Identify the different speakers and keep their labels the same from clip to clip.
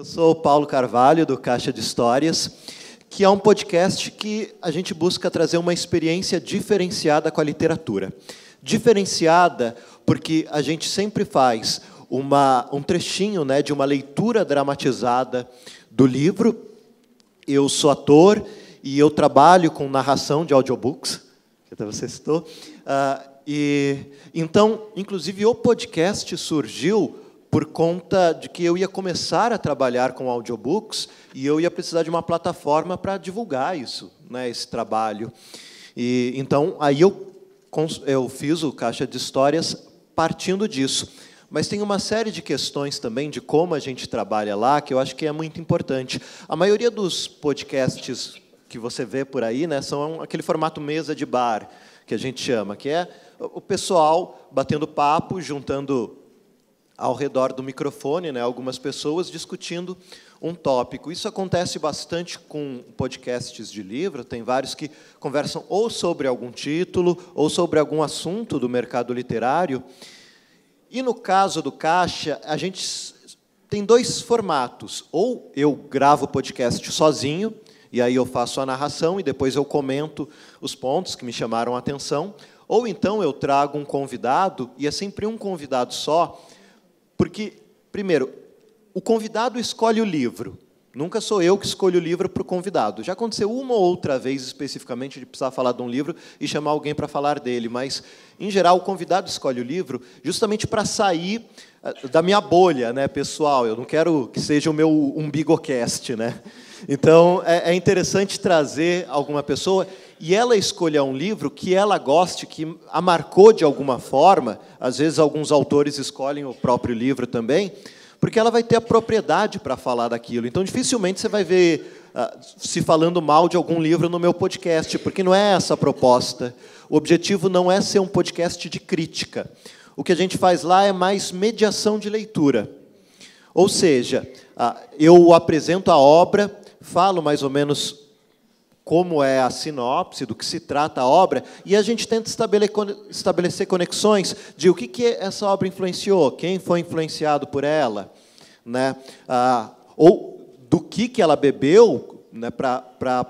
Speaker 1: Eu sou o Paulo Carvalho, do Caixa de Histórias, que é um podcast que a gente busca trazer uma experiência diferenciada com a literatura. Diferenciada porque a gente sempre faz uma, um trechinho né, de uma leitura dramatizada do livro. Eu sou ator e eu trabalho com narração de audiobooks, que até você citou. Uh, e, então, inclusive, o podcast surgiu por conta de que eu ia começar a trabalhar com audiobooks e eu ia precisar de uma plataforma para divulgar isso, né, esse trabalho. E então aí eu eu fiz o caixa de histórias partindo disso. Mas tem uma série de questões também de como a gente trabalha lá que eu acho que é muito importante. A maioria dos podcasts que você vê por aí, né, são aquele formato mesa de bar que a gente chama, que é o pessoal batendo papo, juntando ao redor do microfone, né, algumas pessoas discutindo um tópico. Isso acontece bastante com podcasts de livro, tem vários que conversam ou sobre algum título ou sobre algum assunto do mercado literário. E no caso do Caixa, a gente tem dois formatos. Ou eu gravo o podcast sozinho, e aí eu faço a narração e depois eu comento os pontos que me chamaram a atenção. Ou então eu trago um convidado, e é sempre um convidado só, porque, primeiro, o convidado escolhe o livro. Nunca sou eu que escolho o livro para o convidado. Já aconteceu uma ou outra vez especificamente de precisar falar de um livro e chamar alguém para falar dele, mas em geral o convidado escolhe o livro justamente para sair eh, da minha bolha, né, pessoal. Eu não quero que seja o meu umbigocast, né? Então é, é interessante trazer alguma pessoa e ela escolha um livro que ela goste, que a marcou de alguma forma, às vezes alguns autores escolhem o próprio livro também, porque ela vai ter a propriedade para falar daquilo. Então, dificilmente você vai ver uh, se falando mal de algum livro no meu podcast, porque não é essa a proposta. O objetivo não é ser um podcast de crítica. O que a gente faz lá é mais mediação de leitura. Ou seja, uh, eu apresento a obra, falo mais ou menos como é a sinopse, do que se trata a obra, e a gente tenta estabelecer conexões de o que, que essa obra influenciou, quem foi influenciado por ela, né? ah, ou do que, que ela bebeu né, para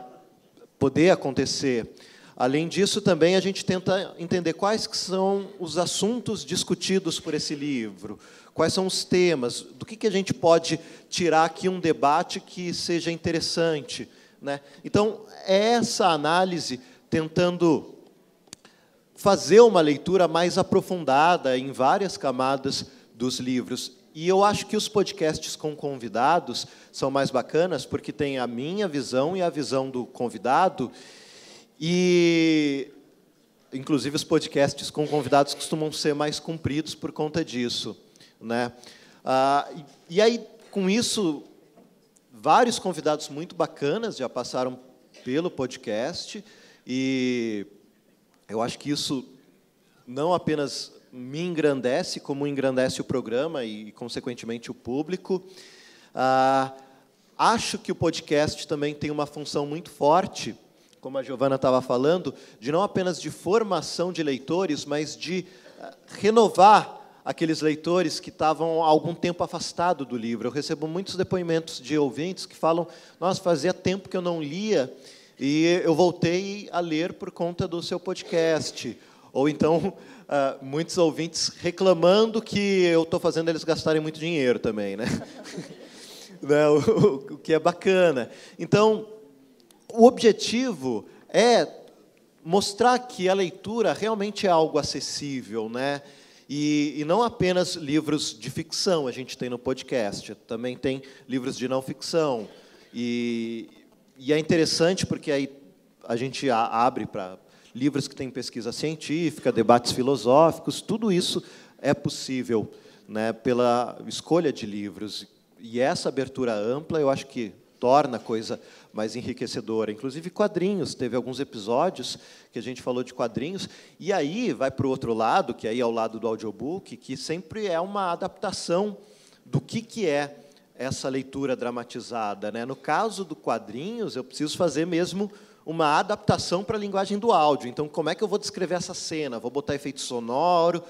Speaker 1: poder acontecer. Além disso, também a gente tenta entender quais que são os assuntos discutidos por esse livro, quais são os temas, do que, que a gente pode tirar aqui um debate que seja interessante né? Então, é essa análise tentando fazer uma leitura mais aprofundada em várias camadas dos livros. E eu acho que os podcasts com convidados são mais bacanas porque tem a minha visão e a visão do convidado. E inclusive os podcasts com convidados costumam ser mais compridos por conta disso, né? Ah, e aí com isso vários convidados muito bacanas já passaram pelo podcast e eu acho que isso não apenas me engrandece, como engrandece o programa e, consequentemente, o público. Ah, acho que o podcast também tem uma função muito forte, como a Giovana estava falando, de não apenas de formação de leitores, mas de ah, renovar aqueles leitores que estavam há algum tempo afastados do livro. Eu recebo muitos depoimentos de ouvintes que falam: Nossa, fazia tempo que eu não lia e eu voltei a ler por conta do seu podcast. Ou então, uh, muitos ouvintes reclamando que eu estou fazendo eles gastarem muito dinheiro também, né? né o que é bacana. Então, o objetivo é mostrar que a leitura realmente é algo acessível, né? E, e, não apenas livros de ficção a gente tem no podcast, também tem livros de não ficção. E, e é interessante porque aí a gente abre para livros que têm pesquisa científica, debates filosóficos, tudo isso é possível né, pela escolha de livros. E essa abertura ampla eu acho que torna a coisa mais enriquecedora. Inclusive quadrinhos, teve alguns episódios que a gente falou de quadrinhos, e aí vai para o outro lado, que aí é o lado do audiobook, que sempre é uma adaptação do que, que é essa leitura dramatizada. Né? No caso do quadrinhos, eu preciso fazer mesmo uma adaptação para a linguagem do áudio. Então, como é que eu vou descrever essa cena? Vou botar efeito sonoro?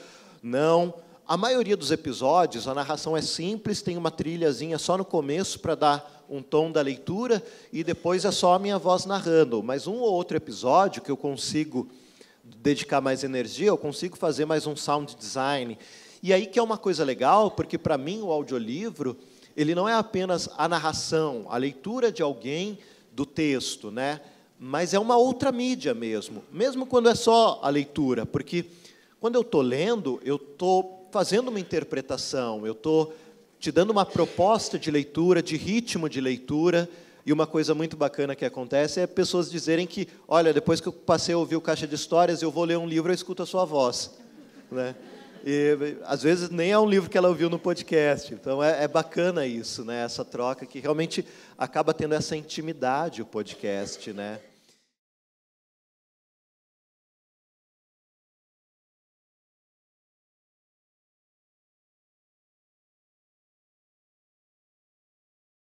Speaker 1: Não. A maioria dos episódios, a narração é simples, tem uma trilhazinha só no começo para dar um tom da leitura e depois é só a minha voz narrando. Mas um ou outro episódio que eu consigo dedicar mais energia, eu consigo fazer mais um sound design. E aí que é uma coisa legal, porque para mim o audiolivro, ele não é apenas a narração, a leitura de alguém do texto, né? Mas é uma outra mídia mesmo, mesmo quando é só a leitura, porque quando eu estou lendo, eu estou fazendo uma interpretação, eu estou te dando uma proposta de leitura, de ritmo de leitura. E uma coisa muito bacana que acontece é pessoas dizerem que, olha, depois que eu passei a ouvir o Caixa de Histórias, eu vou ler um livro, eu escuto a sua voz. Né? E, às vezes nem é um livro que ela ouviu no podcast. Então é, é, bacana isso, né? Essa troca que realmente acaba tendo essa intimidade o podcast, né?